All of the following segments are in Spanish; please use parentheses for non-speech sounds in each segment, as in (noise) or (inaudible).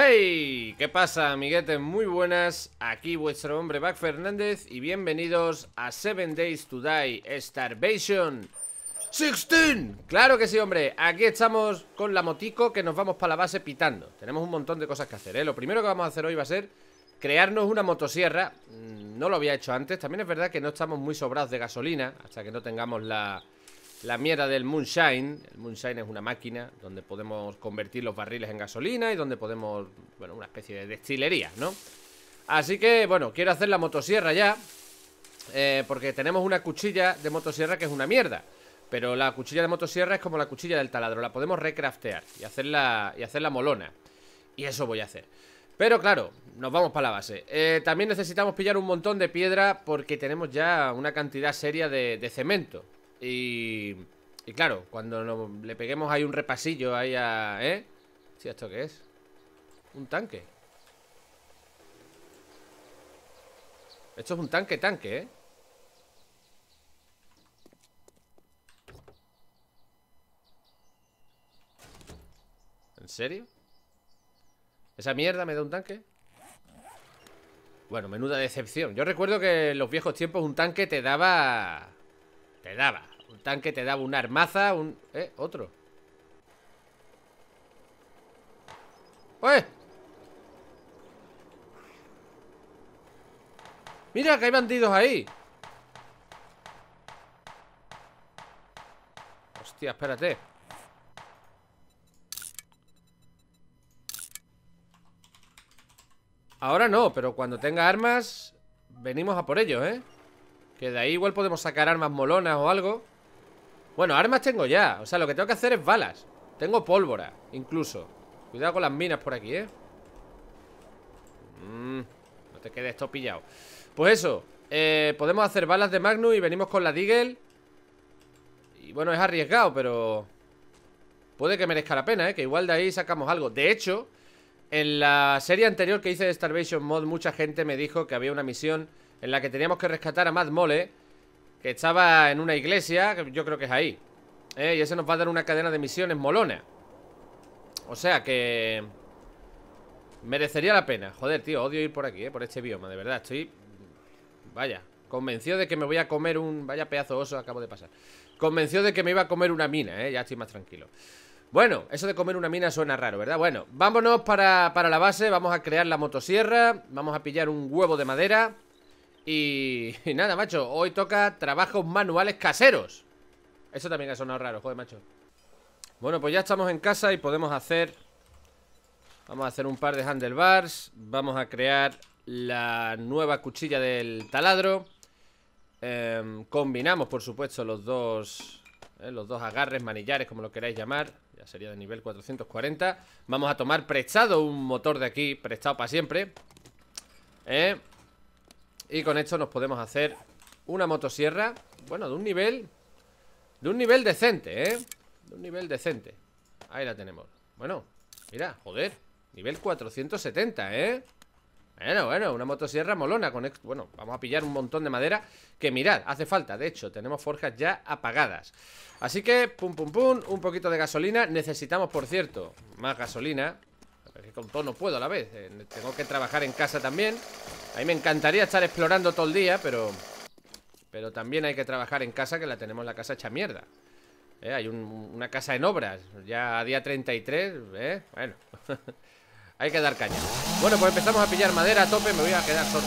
¡Hey! ¿Qué pasa, amiguetes? Muy buenas, aquí vuestro hombre Back Fernández y bienvenidos a 7 Days to Die Starvation 16 Claro que sí, hombre, aquí estamos con la motico que nos vamos para la base pitando Tenemos un montón de cosas que hacer, ¿eh? Lo primero que vamos a hacer hoy va a ser crearnos una motosierra mm, No lo había hecho antes, también es verdad que no estamos muy sobrados de gasolina Hasta que no tengamos la la mierda del Moonshine. El Moonshine es una máquina donde podemos convertir los barriles en gasolina y donde podemos, bueno, una especie de destilería, ¿no? Así que, bueno, quiero hacer la motosierra ya. Eh, porque tenemos una cuchilla de motosierra que es una mierda. Pero la cuchilla de motosierra es como la cuchilla del taladro. La podemos recraftear y hacerla, y hacerla molona. Y eso voy a hacer. Pero claro, nos vamos para la base. Eh, también necesitamos pillar un montón de piedra porque tenemos ya una cantidad seria de cemento. Y, y claro, cuando le peguemos hay un repasillo ahí a... ¿Eh? ¿esto qué es? Un tanque. Esto es un tanque, tanque, ¿eh? ¿En serio? ¿Esa mierda me da un tanque? Bueno, menuda decepción Yo recuerdo que en los viejos tiempos un tanque te daba... Te daba un tanque te daba una armaza, un... Eh, otro. ¡Eh! Mira que hay bandidos ahí. Hostia, espérate. Ahora no, pero cuando tenga armas Venimos a por ellos, ¿eh? Que de ahí igual podemos sacar armas molonas o algo bueno, armas tengo ya O sea, lo que tengo que hacer es balas Tengo pólvora, incluso Cuidado con las minas por aquí, ¿eh? Mm, no te quedes esto pillado Pues eso eh, Podemos hacer balas de Magnus y venimos con la Deagle Y bueno, es arriesgado, pero... Puede que merezca la pena, ¿eh? Que igual de ahí sacamos algo De hecho, en la serie anterior que hice de Starvation Mod Mucha gente me dijo que había una misión en la que teníamos que rescatar a Mad Mole que estaba en una iglesia, yo creo que es ahí ¿eh? Y ese nos va a dar una cadena de misiones molona O sea que... Merecería la pena Joder, tío, odio ir por aquí, ¿eh? por este bioma De verdad, estoy... Vaya, convencido de que me voy a comer un... Vaya pedazo oso acabo de pasar Convencido de que me iba a comer una mina, ¿eh? Ya estoy más tranquilo bueno, eso de comer una mina suena raro, ¿verdad? Bueno, vámonos para, para la base, vamos a crear la motosierra, vamos a pillar un huevo de madera y, nada, macho, hoy toca trabajos manuales caseros Eso también ha sonado raro, joder, macho Bueno, pues ya estamos en casa y podemos hacer Vamos a hacer un par de handlebars Vamos a crear la nueva cuchilla del taladro em, Combinamos, por supuesto, los dos eh, Los dos agarres, manillares, como lo queráis llamar Ya sería de nivel 440 Vamos a tomar prestado un motor de aquí Prestado para siempre Eh y con esto nos podemos hacer una motosierra Bueno, de un nivel De un nivel decente, ¿eh? De un nivel decente Ahí la tenemos Bueno, mira, joder Nivel 470, ¿eh? Bueno, bueno, una motosierra molona con Bueno, vamos a pillar un montón de madera Que mirad, hace falta, de hecho, tenemos forjas ya apagadas Así que, pum, pum, pum Un poquito de gasolina Necesitamos, por cierto, más gasolina que con todo no puedo a la vez eh, Tengo que trabajar en casa también a mí me encantaría estar explorando todo el día, pero... Pero también hay que trabajar en casa, que la tenemos la casa hecha mierda. Eh, hay una casa en obras, ya a día 33, ¿eh? Bueno, (laughs) hay que dar caña. Bueno, pues empezamos a pillar madera a tope, me voy a quedar sordo.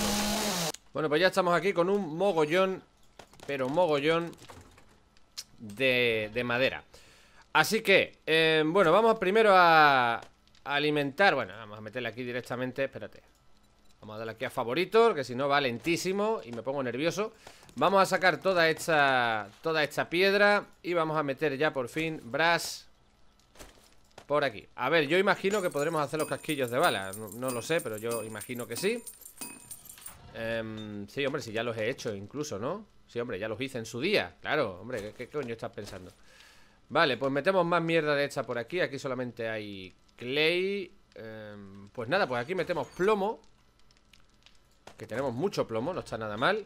Bueno, pues ya estamos aquí con un mogollón, pero un mogollón de, madera. Así que, eh, bueno, vamos primero a alimentar. Bueno, vamos a meterle aquí directamente. Espérate, Vamos a darle aquí a favorito, que si no va lentísimo y me pongo nervioso. Vamos a sacar toda esta, toda esta piedra y vamos a meter ya por fin brass por aquí. A ver, yo imagino que podremos hacer los casquillos de bala. No, lo sé, pero yo imagino que sí. Em, sí, hombre, si sí, ya los he hecho incluso, ¿no? Sí, hombre, ya los hice en su día. Claro, hombre, ¿qué, coño estás pensando? Vale, pues metemos más mierda de esta por aquí. Aquí solamente hay clay. Em, pues nada, pues aquí metemos plomo. Que tenemos mucho plomo, no está nada mal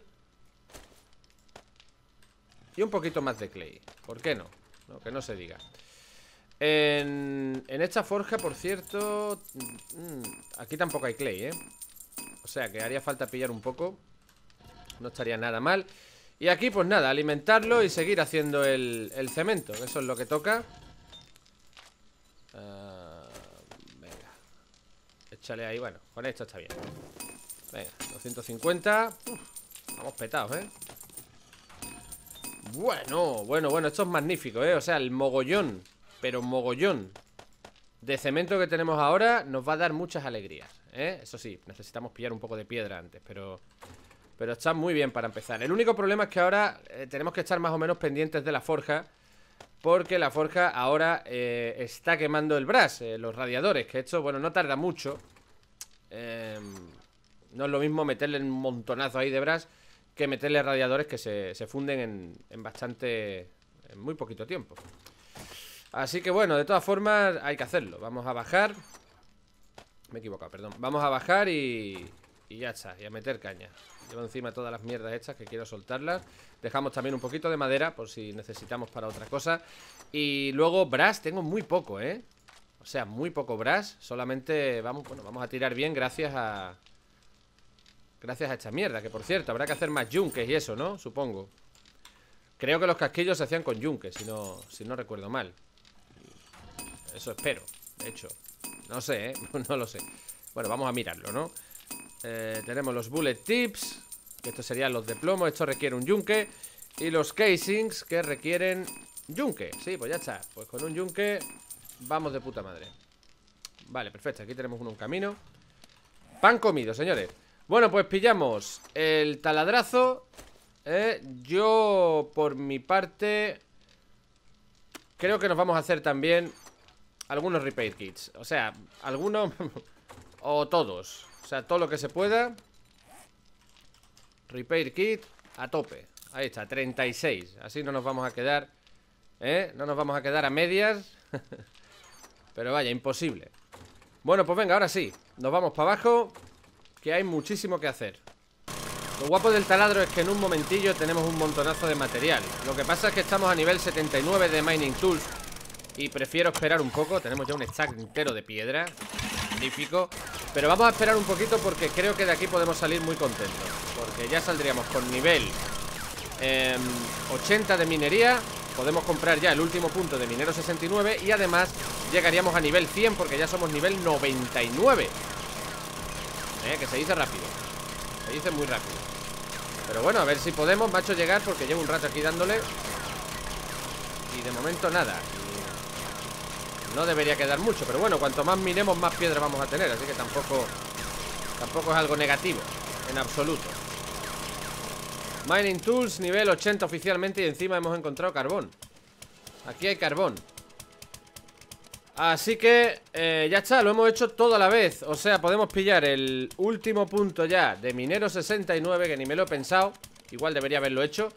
Y un poquito más de clay ¿Por qué no? que no se diga en, esta forja, por cierto mm, Aquí tampoco hay clay, ¿eh? O sea, que haría falta pillar un poco No estaría nada mal Y aquí, pues nada, alimentarlo y seguir haciendo el, cemento Eso es lo que toca ah, Échale ahí, bueno, con esto está bien 250 Vamos petados, ¿eh? Bueno, bueno, bueno Esto es magnífico, ¿eh? O sea, el mogollón Pero mogollón De cemento que tenemos ahora Nos va a dar muchas alegrías, ¿eh? Eso sí, necesitamos pillar un poco de piedra antes Pero... Pero está muy bien para empezar El único problema es que ahora eh, tenemos que estar más o menos pendientes de la forja Porque la forja ahora eh, está quemando el brass, eh, los radiadores Que esto, bueno, no tarda mucho em, no es lo mismo meterle un montonazo ahí de bras que meterle radiadores que se, funden en, en, bastante... en muy poquito tiempo. Así que bueno, de todas formas hay que hacerlo. Vamos a bajar. Me he equivocado, perdón. Vamos a bajar y, y ya está, y a meter caña. Llevo encima todas las mierdas hechas que quiero soltarlas. Dejamos también un poquito de madera por si necesitamos para otra cosa. Y luego bras tengo muy poco, ¿eh? O sea, muy poco bras Solamente vamos, bueno, vamos a tirar bien gracias a, Gracias a esta mierda Que por cierto, habrá que hacer más yunques y eso, ¿no? Supongo Creo que los casquillos se hacían con yunques Si no, si no recuerdo mal Eso espero, de hecho No sé, ¿eh? (laughs) no lo sé Bueno, vamos a mirarlo, ¿no? Eh, tenemos los bullet tips Que estos serían los de plomo Esto requiere un yunque Y los casings que requieren yunque Sí, pues ya está Pues con un yunque Vamos de puta madre Vale, perfecto Aquí tenemos uno en camino Pan comido, señores bueno, pues pillamos el taladrazo ¿eh? Yo, por mi parte Creo que nos vamos a hacer también Algunos repair kits O sea, algunos (laughs) O todos O sea, todo lo que se pueda Repair kit a tope Ahí está, 36 Así no nos vamos a quedar ¿eh? No nos vamos a quedar a medias (laughs) Pero vaya, imposible Bueno, pues venga, ahora sí Nos vamos para abajo que hay muchísimo que hacer Lo guapo del taladro es que en un momentillo tenemos un montonazo de material Lo que pasa es que estamos a nivel 79 de Mining Tools Y prefiero esperar un poco Tenemos ya un stack entero de piedra Magnífico Pero vamos a esperar un poquito porque creo que de aquí podemos salir muy contentos Porque ya saldríamos con nivel 80 em, de minería Podemos comprar ya el último punto de minero 69 Y además llegaríamos a nivel 100 porque ya somos nivel 99 eh, que se dice rápido Se dice muy rápido Pero bueno, a ver si podemos, macho, llegar Porque llevo un rato aquí dándole Y de momento nada No debería quedar mucho Pero bueno, cuanto más miremos, más piedras vamos a tener Así que tampoco Tampoco es algo negativo, en absoluto Mining Tools, nivel 80 oficialmente Y encima hemos encontrado carbón Aquí hay carbón Así que eh, ya está, lo hemos hecho toda la vez O sea, podemos pillar el último punto ya de minero 69 Que ni me lo he pensado Igual debería haberlo hecho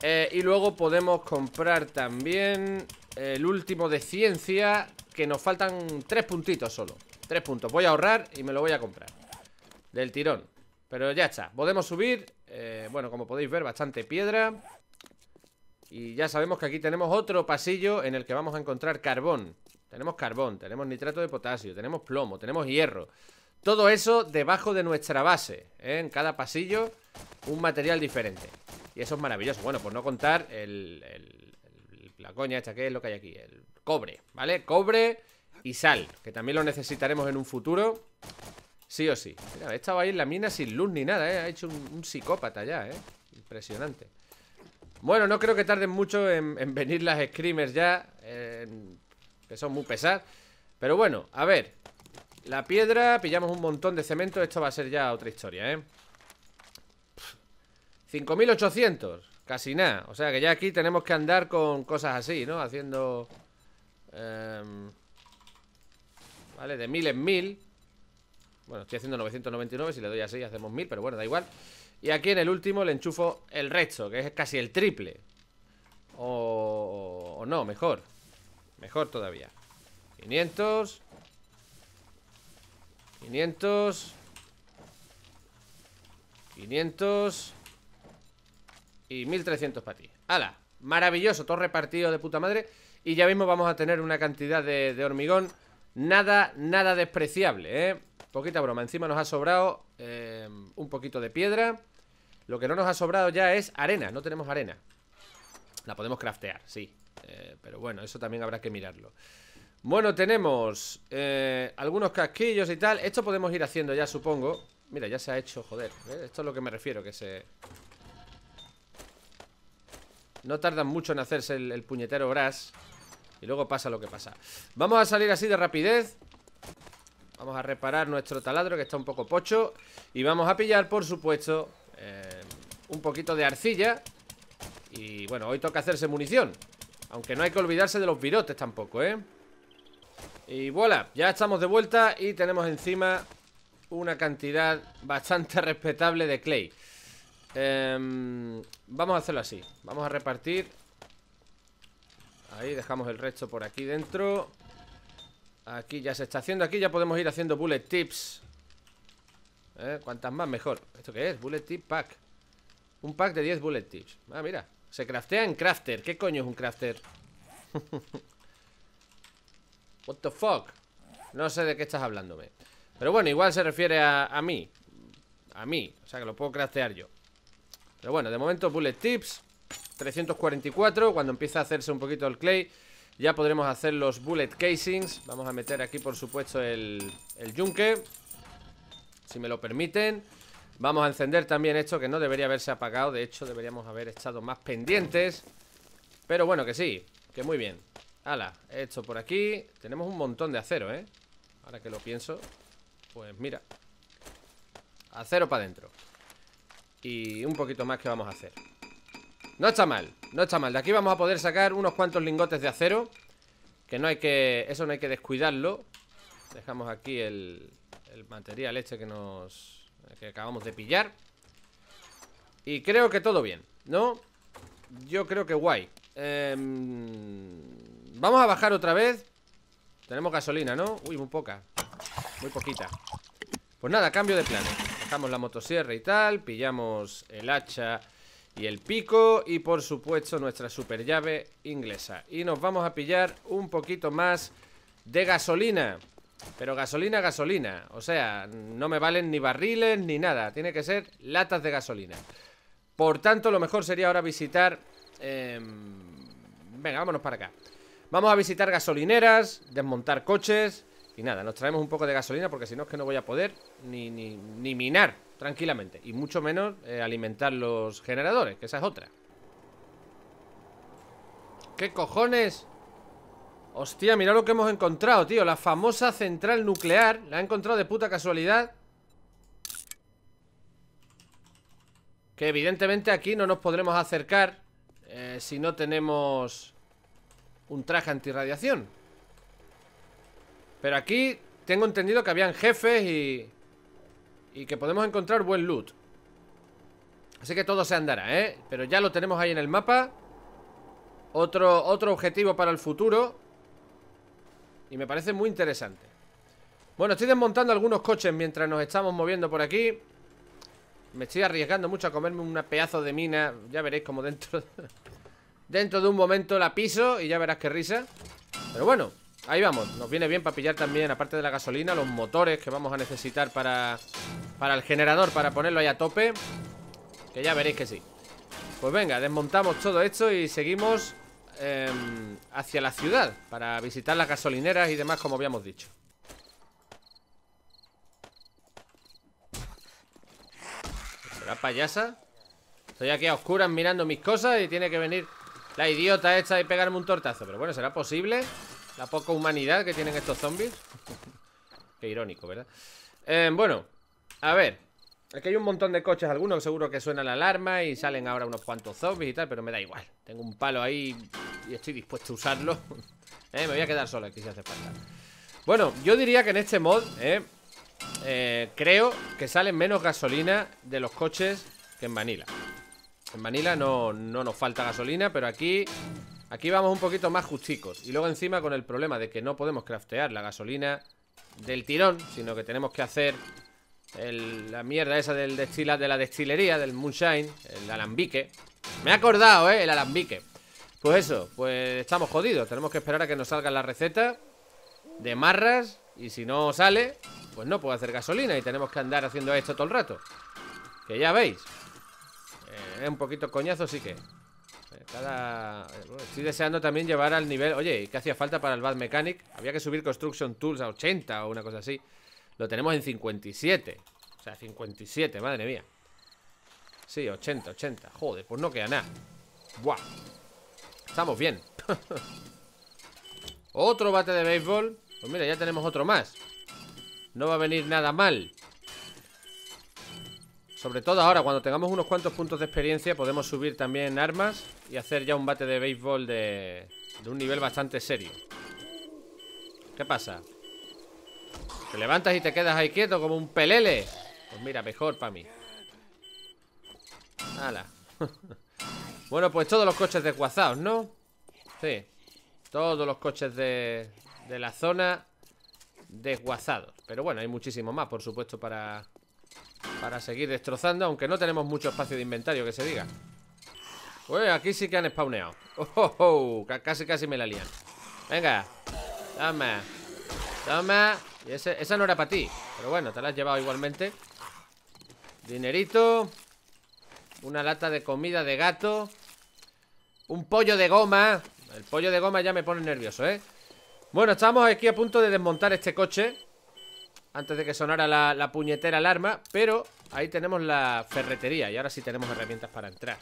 eh, Y luego podemos comprar también el último de ciencia Que nos faltan tres puntitos solo Tres puntos, voy a ahorrar y me lo voy a comprar Del tirón Pero ya está, podemos subir eh, Bueno, como podéis ver, bastante piedra Y ya sabemos que aquí tenemos otro pasillo En el que vamos a encontrar carbón tenemos carbón, tenemos nitrato de potasio, tenemos plomo, tenemos hierro. Todo eso debajo de nuestra base. ¿eh? En cada pasillo, un material diferente. Y eso es maravilloso. Bueno, por no contar el, la coña esta que es lo que hay aquí. El cobre, ¿vale? Cobre y sal, que también lo necesitaremos en un futuro. Sí o sí. Mira, he estado ahí en la mina sin luz ni nada, ¿eh? Ha hecho un, psicópata ya, ¿eh? Impresionante. Bueno, no creo que tarden mucho en, venir las screamers ya. Eh, que son muy pesadas Pero bueno, a ver La piedra, pillamos un montón de cemento Esto va a ser ya otra historia, ¿eh? 5800 Casi nada, o sea que ya aquí tenemos que andar con cosas así, ¿no? Haciendo... Em, vale, de mil en mil Bueno, estoy haciendo 999 Si le doy así hacemos mil, pero bueno, da igual Y aquí en el último le enchufo el resto Que es casi el triple o no, mejor Mejor todavía 500 500 500 Y 1300 para ti ¡Hala! Maravilloso, todo repartido de puta madre Y ya mismo vamos a tener una cantidad de, hormigón Nada, nada despreciable, ¿eh? Poquita broma, encima nos ha sobrado eh, un poquito de piedra Lo que no nos ha sobrado ya es arena, no tenemos arena La podemos craftear, sí eh, pero bueno, eso también habrá que mirarlo. Bueno, tenemos eh, algunos casquillos y tal. Esto podemos ir haciendo ya, supongo. Mira, ya se ha hecho, joder. ¿eh? Esto es lo que me refiero, que se... No tardan mucho en hacerse el, puñetero bras, Y luego pasa lo que pasa. Vamos a salir así de rapidez. Vamos a reparar nuestro taladro, que está un poco pocho. Y vamos a pillar, por supuesto, un poquito de arcilla. Y bueno, hoy toca hacerse munición. Aunque no hay que olvidarse de los virotes tampoco, ¿eh? Y voilà, ya estamos de vuelta y tenemos encima una cantidad bastante (laughs) respetable de clay em, Vamos a hacerlo así Vamos a repartir Ahí dejamos el resto por aquí dentro Aquí ya se está haciendo Aquí ya podemos ir haciendo bullet tips eh, Cuantas más mejor ¿Esto qué es? Bullet tip pack Un pack de 10 bullet tips Ah, mira se craftea en crafter. ¿Qué coño es un crafter? (laughs) What the fuck? No sé de qué estás hablándome. Pero bueno, igual se refiere a, mí. A mí. O sea, que lo puedo craftear yo. Pero bueno, de momento bullet tips. 344. Cuando empiece a hacerse un poquito el clay, ya podremos hacer los bullet casings. Vamos a meter aquí, por supuesto, el, el yunque. Si me lo permiten. Vamos a encender también esto que no debería haberse apagado De hecho deberíamos haber estado más pendientes Pero bueno, que sí Que muy bien Hala, esto por aquí Tenemos un montón de acero, ¿eh? Ahora que lo pienso Pues mira Acero para adentro Y un poquito más que vamos a hacer No está mal, no está mal De aquí vamos a poder sacar unos cuantos lingotes de acero Que no hay que... Eso no hay que descuidarlo Dejamos aquí el, el material este que nos que acabamos de pillar Y creo que todo bien, ¿no? Yo creo que guay em, Vamos a bajar otra vez Tenemos gasolina, ¿no? Uy, muy poca Muy poquita Pues nada, cambio de plan Bajamos la motosierra y tal Pillamos el hacha y el pico Y por supuesto nuestra super llave inglesa Y nos vamos a pillar un poquito más de gasolina pero gasolina, gasolina O sea, no me valen ni barriles ni nada Tiene que ser latas de gasolina Por tanto, lo mejor sería ahora visitar em, Venga, vámonos para acá Vamos a visitar gasolineras Desmontar coches Y nada, nos traemos un poco de gasolina Porque si no es que no voy a poder ni, minar tranquilamente Y mucho menos eh, alimentar los generadores Que esa es otra ¿Qué cojones? Hostia, mira lo que hemos encontrado, tío La famosa central nuclear La he encontrado de puta casualidad Que evidentemente aquí no nos podremos acercar eh, Si no tenemos Un traje antirradiación Pero aquí Tengo entendido que habían jefes y Y que podemos encontrar buen loot Así que todo se andará, ¿eh? Pero ya lo tenemos ahí en el mapa otro, otro objetivo para el futuro y me parece muy interesante Bueno, estoy desmontando algunos coches mientras nos estamos moviendo por aquí Me estoy arriesgando mucho a comerme un pedazo de mina Ya veréis como dentro (laughs) Dentro de un momento la piso y ya verás qué risa Pero bueno, ahí vamos Nos viene bien para pillar también, aparte de la gasolina Los motores que vamos a necesitar para Para el generador, para ponerlo ahí a tope Que ya veréis que sí pues venga, desmontamos todo esto y seguimos Em, hacia la ciudad Para visitar las gasolineras y demás, como habíamos dicho ¿Será payasa? Estoy aquí a oscuras mirando mis cosas y tiene que venir la idiota esta y pegarme un tortazo Pero bueno, ¿será posible? La poca humanidad que tienen estos zombies (laughs) Qué irónico, ¿verdad? Em, bueno, a ver Aquí hay un montón de coches, algunos seguro que suena la alarma y salen ahora unos cuantos zombies y tal, pero me da igual. Tengo un palo ahí y estoy dispuesto a usarlo. (laughs) Eh, me voy a quedar solo aquí si hace falta. Bueno, yo diría que en este mod, eh, eh, creo que salen menos gasolina de los coches que en Vanilla. En Vanilla no, no nos falta gasolina, pero aquí Aquí vamos un poquito más justicos Y luego encima con el problema de que no podemos craftear la gasolina del tirón Sino que tenemos que hacer la mierda esa del destila, de la destilería, del moonshine, el alambique. Me he acordado, ¿eh? El alambique. Pues eso, pues estamos jodidos. Tenemos que esperar a que nos salga la receta de marras. Y si no sale, pues no puedo hacer gasolina y tenemos que andar haciendo esto todo el rato. Que ya veis. Es eh, un poquito coñazo, sí que. Eh, cada... Eh, estoy deseando también llevar al nivel... Oye, ¿qué hacía falta para el Bad Mechanic? Había que subir Construction Tools a 80 o una cosa así. Lo tenemos en 57 O sea, 57, madre mía Sí, 80, 80 Joder, pues no queda nada Buah Estamos bien (laughs) Otro bate de béisbol Pues mira, ya tenemos otro más No va a venir nada mal sobre todo ahora, cuando tengamos unos cuantos puntos de experiencia Podemos subir también armas Y hacer ya un bate de béisbol de, de un nivel bastante serio ¿Qué pasa? Te levantas y te quedas ahí quieto como un pelele. Pues mira, mejor para mí. Hala. (laughs) bueno, pues todos los coches desguazados, ¿no? Sí. Todos los coches de, de la zona desguazados. Pero bueno, hay muchísimos más, por supuesto, para, para seguir destrozando. Aunque no tenemos mucho espacio de inventario, que se diga. Pues aquí sí que han spawneado. Oh, oh, oh Casi, casi me la lían. Venga. Toma. Toma. Y esa no era para ti Pero bueno, te la has llevado igualmente Dinerito Una lata de comida de gato Un pollo de goma El pollo de goma ya me pone nervioso, ¿eh? Bueno, estamos aquí a punto de desmontar este coche Antes de que sonara la, la puñetera alarma Pero ahí tenemos la ferretería Y ahora sí tenemos herramientas para entrar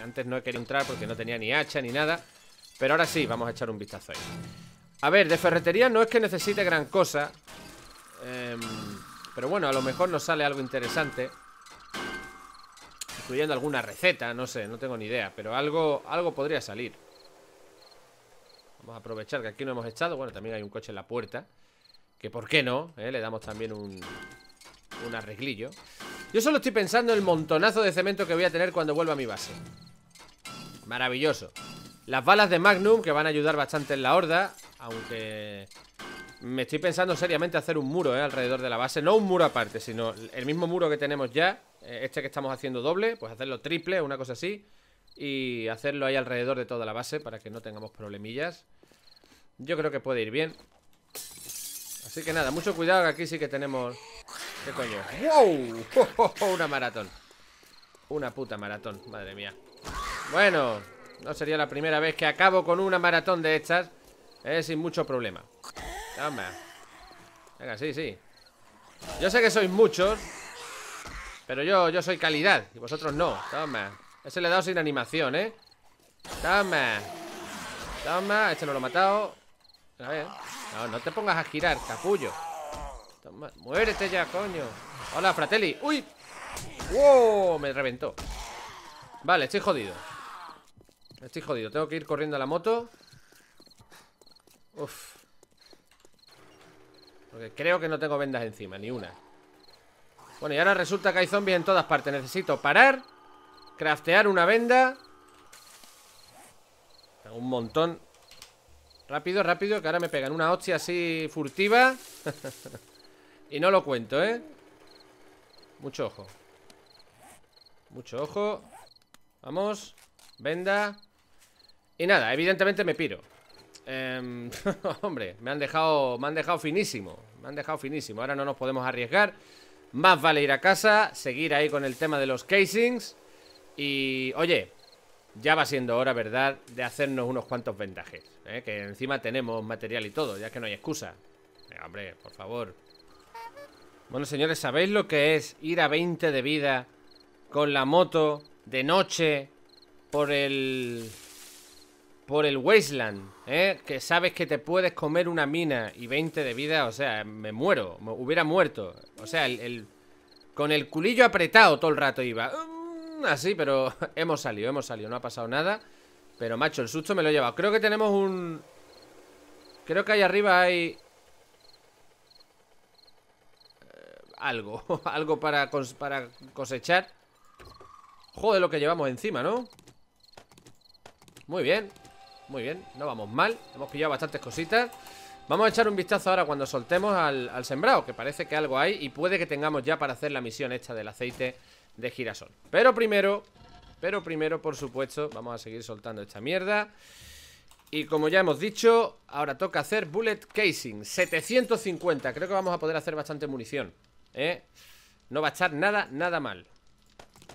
Antes no he querido entrar porque no tenía ni hacha ni nada Pero ahora sí, vamos a echar un vistazo ahí a ver, de ferretería no es que necesite gran cosa em, Pero bueno, a lo mejor nos sale algo interesante Incluyendo alguna receta, no sé, no tengo ni idea Pero algo, algo podría salir Vamos a aprovechar que aquí no hemos echado Bueno, también hay un coche en la puerta Que por qué no, eh? le damos también un, un arreglillo Yo solo estoy pensando en el montonazo de cemento que voy a tener cuando vuelva a mi base Maravilloso Las balas de Magnum que van a ayudar bastante en la horda aunque me estoy pensando seriamente hacer un muro, eh, Alrededor de la base No un muro aparte, sino el mismo muro que tenemos ya eh, Este que estamos haciendo doble Pues hacerlo triple, una cosa así Y hacerlo ahí alrededor de toda la base Para que no tengamos problemillas Yo creo que puede ir bien Así que nada, mucho cuidado que aquí sí que tenemos... ¿Qué coño? ¡Wow! (laughs) una maratón Una puta maratón, madre mía Bueno, no sería la primera vez que acabo con una maratón de estas eh, sin mucho problema Toma Venga, sí, sí Yo sé que sois muchos Pero yo, yo soy calidad Y vosotros no Toma Ese le he dado sin animación, ¿eh? Toma Toma Este no lo he matado A ver No, no te pongas a girar, capullo Toma Muérete ya, coño Hola, Fratelli ¡Uy! ¡Wow! Me reventó Vale, estoy jodido Estoy jodido Tengo que ir corriendo a la moto Uf. Porque creo que no tengo vendas encima, ni una. Bueno, y ahora resulta que hay zombies en todas partes. Necesito parar, craftear una venda. Un montón. Rápido, rápido, que ahora me pegan una hostia así furtiva. (laughs) y no lo cuento, ¿eh? Mucho ojo. Mucho ojo. Vamos. Venda. Y nada, evidentemente me piro. Em, (laughs) hombre, me han, dejado, me han dejado finísimo. Me han dejado finísimo. Ahora no nos podemos arriesgar. Más vale ir a casa, seguir ahí con el tema de los casings. Y, oye, ya va siendo hora, ¿verdad?, de hacernos unos cuantos vendajes. ¿eh? Que encima tenemos material y todo, ya que no hay excusa. hombre, por favor. Bueno, señores, ¿sabéis lo que es ir a 20 de vida con la moto de noche por el por el Wasteland, ¿eh? que sabes que te puedes comer una mina y 20 de vida, o sea, me muero, me hubiera muerto. O sea, el, con el culillo apretado todo el rato iba. Mm", así, pero (laughs) hemos salido, hemos salido, no ha pasado nada. Pero macho, el susto me lo he llevado. Creo que tenemos un... Creo que ahí arriba hay... Eh, algo, (laughs) algo para, para cosechar Joder lo que llevamos encima, ¿no? Muy bien muy bien, no vamos mal Hemos pillado bastantes cositas Vamos a echar un vistazo ahora cuando soltemos al, sembrado Que parece que algo hay Y puede que tengamos ya para hacer la misión esta del aceite de girasol Pero primero Pero primero, por supuesto Vamos a seguir soltando esta mierda Y como ya hemos dicho Ahora toca hacer bullet casing 750, creo que vamos a poder hacer bastante munición ¿eh? No va a estar nada, nada mal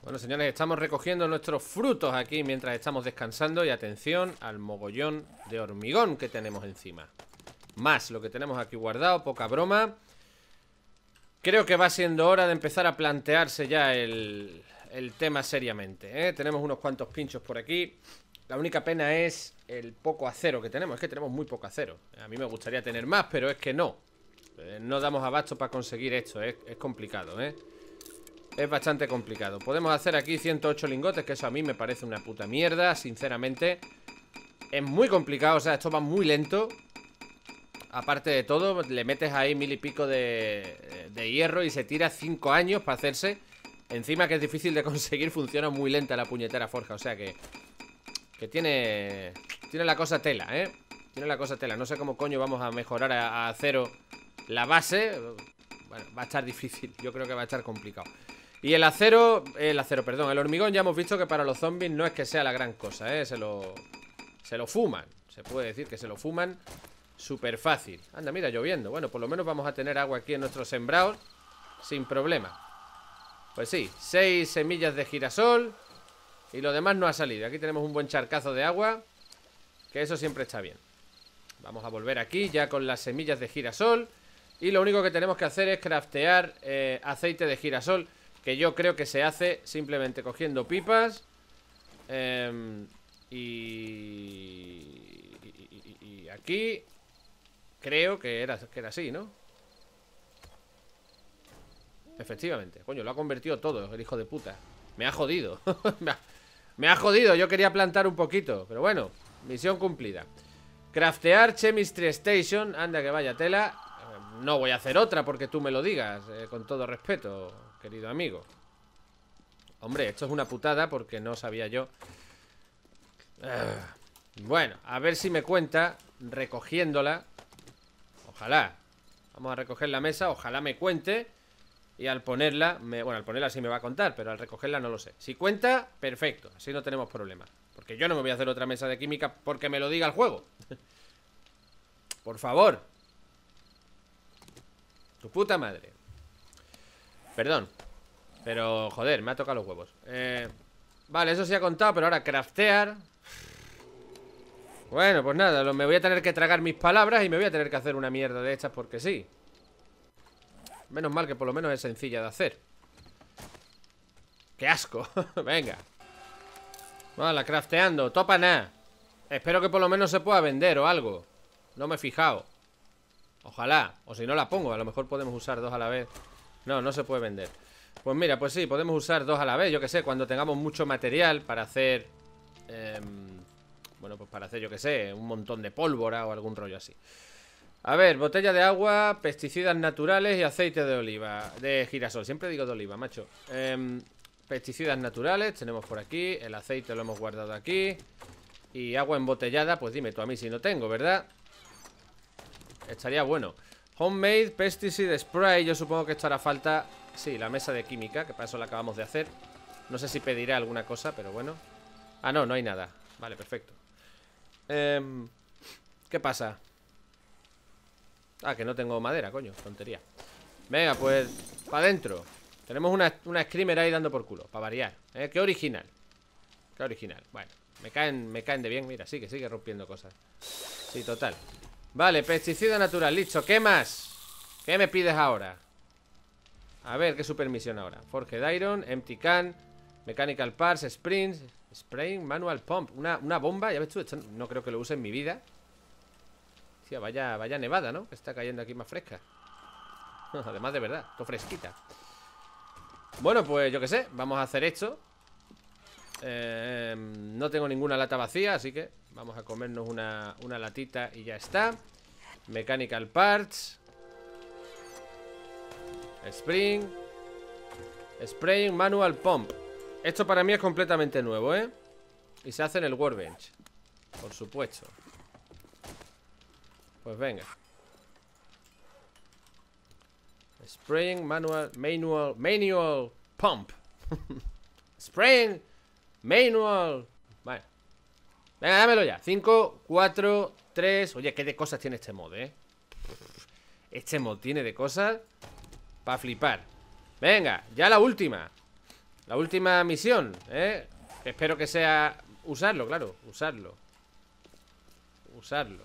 bueno, señores, estamos recogiendo nuestros frutos aquí mientras estamos descansando y atención al mogollón de hormigón que tenemos encima. Más lo que tenemos aquí guardado, poca broma. Creo que va siendo hora de empezar a plantearse ya el, tema seriamente. ¿eh? Tenemos unos cuantos pinchos por aquí. La única pena es el poco acero que tenemos. Es que tenemos muy poco acero. A mí me gustaría tener más, pero es que no. Eh, no damos abasto para conseguir esto. Es complicado, ¿eh? es bastante complicado Podemos hacer aquí 108 lingotes Que eso a mí me parece una puta mierda, sinceramente Es muy complicado, o sea, esto va muy lento Aparte de todo, le metes ahí mil y pico de, hierro Y se tira 5 años para hacerse Encima que es difícil de (laughs) conseguir Funciona muy lenta la puñetera forja, o sea que Que tiene... Tiene la cosa tela, ¿eh? Tiene la cosa tela, no sé cómo coño vamos a mejorar a, cero la base Bueno, va a estar difícil, yo creo que va a estar complicado y el acero, el acero, perdón, el hormigón ya hemos visto que para los zombies no es que sea la gran cosa, ¿eh? Se lo, se lo fuman, se puede decir que se lo fuman súper fácil Anda, mira, lloviendo, bueno, por lo menos vamos a tener agua aquí en nuestro sembrados sin problema Pues sí, seis semillas de girasol y lo demás no ha salido Aquí tenemos un buen charcazo de agua Que eso siempre está bien Vamos a volver aquí ya con las semillas de girasol Y lo único que tenemos que hacer es craftear eh, aceite de girasol que yo creo que se hace simplemente cogiendo pipas em, y, y, aquí creo que era, que era así, ¿no? Efectivamente, coño, lo ha convertido todo el hijo de puta Me ha jodido (laughs) me, ha, jodido, yo quería plantar un poquito Pero bueno, misión cumplida Craftear Chemistry Station Anda que vaya tela No voy a hacer otra porque tú me lo digas eh, Con todo respeto querido amigo Hombre, esto es una putada porque no sabía yo ah, Bueno, a ver si me cuenta Recogiéndola Ojalá Vamos a recoger la mesa, ojalá me cuente Y al ponerla, bueno, al ponerla sí me va a contar Pero al recogerla no lo sé Si cuenta, perfecto, así no tenemos problema Porque yo no me voy a hacer otra mesa de química Porque me lo diga el juego (laughs) Por favor Tu puta madre Perdón Pero, joder, me ha tocado los huevos eh, Vale, eso sí ha contado, pero ahora craftear Bueno, pues nada, me voy a tener que tragar mis palabras Y me voy a tener que hacer una mierda de estas porque sí Menos mal que por lo menos es sencilla de hacer ¡Qué asco! (laughs) Venga Vale, crafteando, topa nada Espero que por lo menos se pueda vender o algo No me he fijado Ojalá, o si no la pongo, a lo mejor podemos usar dos a la vez no, no se puede vender Pues mira, pues sí, podemos usar dos a la vez Yo que sé, cuando tengamos mucho material para hacer em, Bueno, pues para hacer, yo que sé Un montón de pólvora o algún rollo así a ver, botella de agua, pesticidas naturales y aceite de oliva De girasol, siempre digo de oliva, macho em, Pesticidas naturales tenemos por aquí El aceite lo hemos guardado aquí Y agua embotellada, pues dime tú a mí si no tengo, ¿verdad? Estaría bueno Homemade Pesticide Spray Yo supongo que esto hará falta Sí, la mesa de química, que para eso la acabamos de hacer No sé si pediré alguna cosa, pero bueno Ah, no, no hay nada Vale, perfecto em, ¿Qué pasa? Ah, que no tengo madera, coño, tontería Venga, pues, para adentro Tenemos una, una screamer ahí dando por culo Para variar, ¿eh? Qué original Qué original, bueno me caen, me caen de bien, mira, sí, que sigue rompiendo cosas Sí, total Vale, pesticida natural, listo ¿Qué más? ¿Qué me pides ahora? A ver, ¿qué supermisión ahora? Forge Iron, Empty Can Mechanical Parts, Sprint Spring, Manual Pump una, bomba, ya ves tú, esto no creo que lo use en mi vida Hostia, vaya, vaya nevada, ¿no? Que está cayendo aquí más fresca (laughs) Además, de verdad, todo fresquita Bueno, pues yo qué sé Vamos a hacer esto eh, No tengo ninguna lata vacía, así que Vamos a comernos una, latita y ya está Mechanical Parts Spring Spring Manual Pump Esto para mí es completamente nuevo, ¿eh? Y se hace en el workbench Por supuesto Pues venga Spring Manual Manual Manual Pump (laughs) Spring Manual Venga, dámelo ya 5, 4, 3 Oye, qué de cosas tiene este mod, eh Este mod tiene de cosas Para flipar Venga, ya la última La última misión, eh Espero que sea... Usarlo, claro, usarlo Usarlo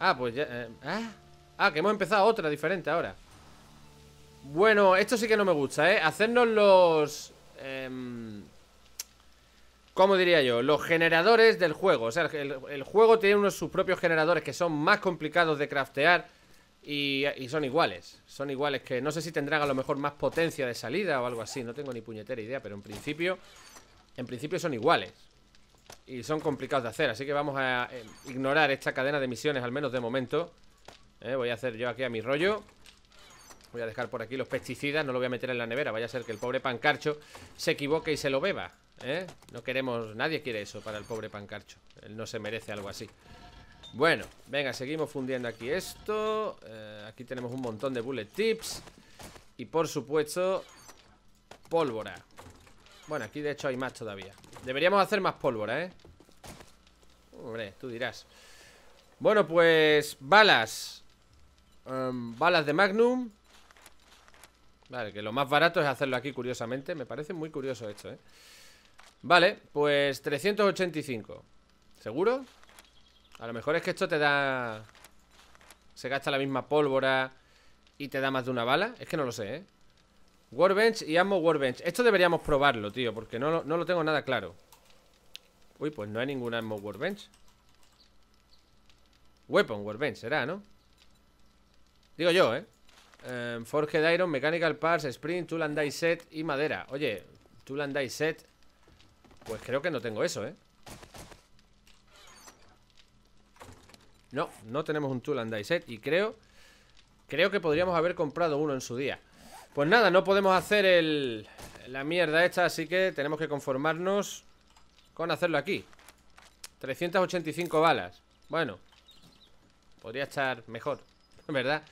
Ah, pues ya... Eh, ah, ah, que hemos empezado otra diferente ahora Bueno, esto sí que no me gusta, eh Hacernos los... Eh, ¿Cómo diría yo? Los generadores del juego. O sea, el, juego tiene unos sus propios generadores que son más complicados de craftear y, son iguales. Son iguales que no sé si tendrán a lo mejor más potencia de salida o algo así. No tengo ni puñetera idea, pero en principio, en principio son iguales. Y son complicados de hacer, así que vamos a eh, ignorar esta cadena de misiones, al menos de momento. Eh, voy a hacer yo aquí a mi rollo. Voy a dejar por aquí los pesticidas, no lo voy a meter en la nevera, vaya a ser que el pobre pancarcho se equivoque y se lo beba. ¿Eh? No queremos, nadie quiere eso para el pobre Pancarcho Él no se merece algo así Bueno, venga, seguimos fundiendo aquí esto eh, Aquí tenemos un montón de bullet tips Y por supuesto Pólvora Bueno, aquí de hecho hay más todavía Deberíamos hacer más pólvora, ¿eh? Hombre, tú dirás Bueno, pues balas em, Balas de Magnum Vale, que lo más barato es hacerlo aquí, curiosamente Me parece muy curioso esto, ¿eh? Vale, pues 385 ¿Seguro? A lo mejor es que esto te da... Se gasta la misma pólvora Y te da más de una bala Es que no lo sé, ¿eh? Warbench y Ammo Warbench Esto deberíamos probarlo, tío Porque no, lo tengo nada claro Uy, pues no hay ninguna Ammo Warbench Weapon Warbench será, ¿no? Digo yo, ¿eh? Forge em, forged Iron, Mechanical Parts, Spring, Tool and Set y madera Oye, Tool and Die Set pues creo que no tengo eso, ¿eh? No, no tenemos un Tool and Y creo... Creo que podríamos haber comprado uno en su día Pues nada, no podemos hacer el... La mierda esta, así que tenemos que conformarnos Con hacerlo aquí 385 balas Bueno Podría estar mejor, (laughs) ¿verdad?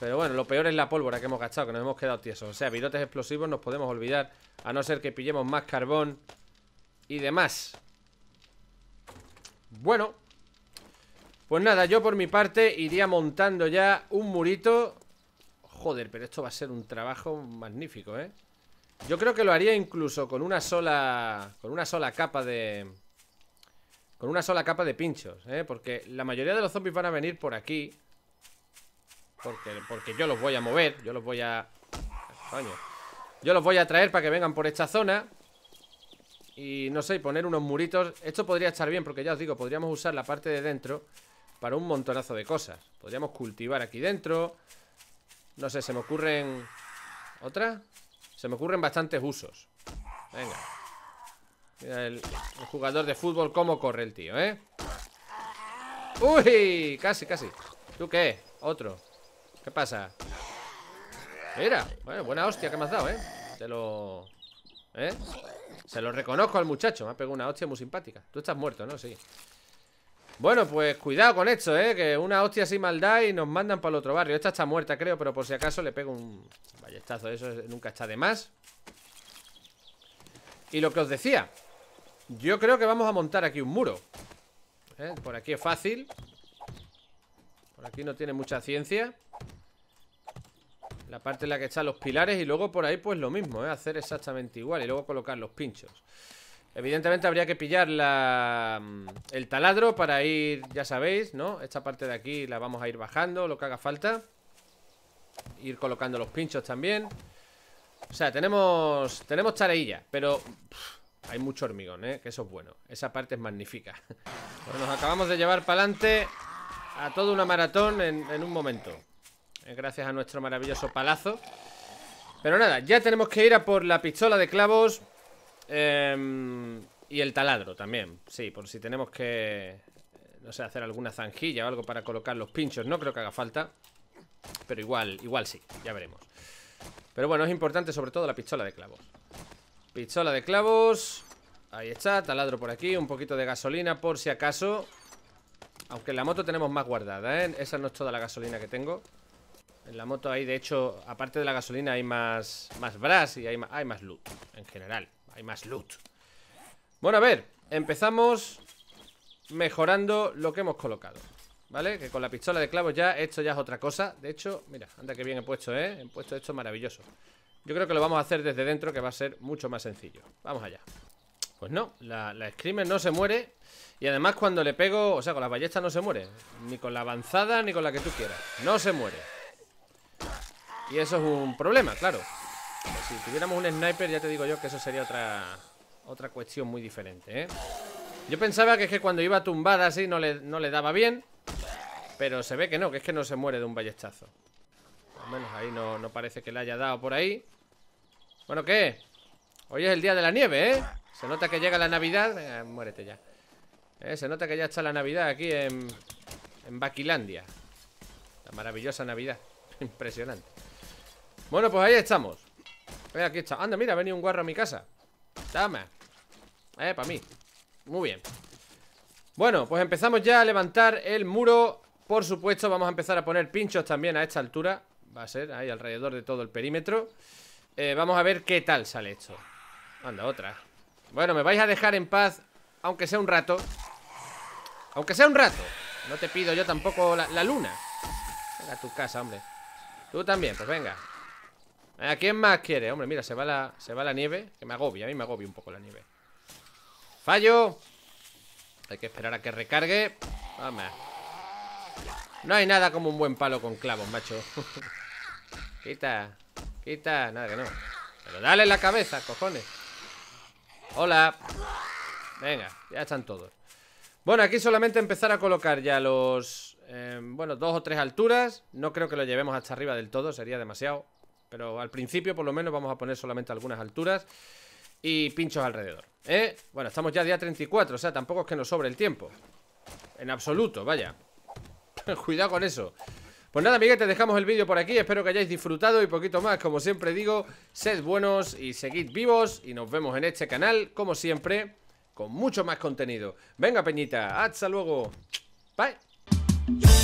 Pero bueno, lo peor es la pólvora que hemos gastado Que nos hemos quedado tiesos O sea, virotes explosivos nos podemos olvidar A no ser que pillemos más carbón y demás Bueno Pues nada, yo por mi parte iría montando ya un murito Joder, pero esto va a ser un trabajo magnífico, ¿eh? Yo creo que lo haría incluso con una sola... Con una sola capa de... Con una sola capa de pinchos, ¿eh? Porque la mayoría de los zombies van a venir por aquí porque, porque yo los voy a mover Yo los voy a... Yo los voy a traer para que vengan por esta zona y no sé, poner unos muritos Esto podría estar bien, porque ya os digo, podríamos usar la parte de dentro Para un montonazo de cosas Podríamos cultivar aquí dentro No sé, se me ocurren... ¿Otra? Se me ocurren bastantes usos Venga Mira el, jugador de fútbol cómo corre el tío, ¿eh? ¡Uy! Casi, casi ¿Tú qué? Otro ¿Qué pasa? Mira, bueno, buena hostia que me has dado, ¿eh? Te lo... ¿Eh? Se lo reconozco al muchacho Me ha pegado una hostia muy simpática Tú estás muerto, ¿no? Sí Bueno, pues cuidado con esto, ¿eh? Que una hostia así maldad y nos mandan para el otro barrio Esta está muerta, creo, pero por si acaso le pego un ballestazo Eso nunca está de más Y lo que os decía Yo creo que vamos a montar aquí un muro ¿eh? Por aquí es fácil Por aquí no tiene mucha ciencia la parte en la que están los pilares y luego por ahí pues lo mismo, ¿eh? Hacer exactamente igual y luego colocar los pinchos. Evidentemente habría que pillar la, mm, el taladro para ir, ya sabéis, ¿no? Esta parte de aquí la vamos a ir bajando, lo que haga falta. Ir colocando los pinchos también. O sea, tenemos, tenemos tareilla, pero hay mucho hormigón, ¿eh? Que eso es bueno. Esa parte es magnífica. Bueno, (laughs) nos acabamos de llevar para adelante a toda una maratón en, en un momento. Gracias a nuestro maravilloso palazo Pero nada, ya tenemos que ir a por la pistola de clavos em, Y el taladro también Sí, por si tenemos que... Eh, no sé, hacer alguna zanjilla o algo para colocar los pinchos No creo que haga falta Pero igual, igual sí, ya veremos Pero bueno, es importante sobre todo la pistola de clavos Pistola de clavos Ahí está, taladro por aquí Un poquito de gasolina por si acaso Aunque en la moto tenemos más guardada, ¿eh? Esa no es toda la gasolina que tengo en la moto ahí, de hecho, aparte de la gasolina hay más, más brass y hay más, hay más loot en general. Hay más loot. Bueno, a ver, empezamos mejorando lo que hemos colocado. ¿Vale? Que con la pistola de clavos ya esto ya es otra cosa. De hecho, mira, anda que bien he puesto, ¿eh? He puesto esto maravilloso. Yo creo que lo vamos a hacer desde dentro, que va a ser mucho más sencillo. Vamos allá. Pues no, la, la Screamer no se muere. Y además cuando le pego, o sea, con la ballesta no se muere. Ni con la avanzada, ni con la que tú quieras. No se muere. Y eso es un problema, claro. Si tuviéramos un sniper, ya te digo yo que eso sería otra, otra cuestión muy diferente, ¿eh? Yo pensaba que es que cuando iba tumbada así no le, no le daba bien. Pero se ve que no, que es que no se muere de un ballestazo. Al menos ahí no, no parece que le haya dado por ahí. Bueno, ¿qué? Hoy es el día de la nieve, ¿eh? Se nota que llega la Navidad. Eh, muérete ya. Eh, se nota que ya está la Navidad aquí en, en Baquilandia. La maravillosa Navidad. (laughs) Impresionante. Bueno, pues ahí estamos aquí está Anda, mira, ha venido un guarro a mi casa Dame Eh, para mí Muy bien Bueno, pues empezamos ya a levantar el muro Por supuesto, vamos a empezar a poner pinchos también a esta altura Va a ser ahí alrededor de todo el perímetro eh, Vamos a ver qué tal sale esto Anda, otra Bueno, me vais a dejar en paz Aunque sea un rato Aunque sea un rato No te pido yo tampoco la, la luna Venga a tu casa, hombre Tú también, pues venga ¿A quién más quiere? Hombre, mira, se va la, se va la nieve Que me agobia, a mí me agobia un poco la nieve ¡Fallo! Hay que esperar a que recargue Vamos No hay nada como un buen palo con clavos, macho (laughs) Quita Quita, nada que no Pero dale la cabeza, cojones Hola Venga, ya están todos Bueno, aquí solamente empezar a colocar ya los... Eh, bueno, dos o tres alturas No creo que lo llevemos hasta arriba del todo Sería demasiado pero al principio por lo menos vamos a poner solamente algunas alturas y pinchos alrededor ¿eh? Bueno, estamos ya día 34, o sea, tampoco es que nos sobre el tiempo En absoluto, vaya (laughs) Cuidado con eso Pues nada, te dejamos el vídeo por aquí Espero que hayáis disfrutado y poquito más Como siempre digo, sed buenos y seguid vivos Y nos vemos en este canal, como siempre Con mucho más contenido Venga, Peñita, hasta luego Bye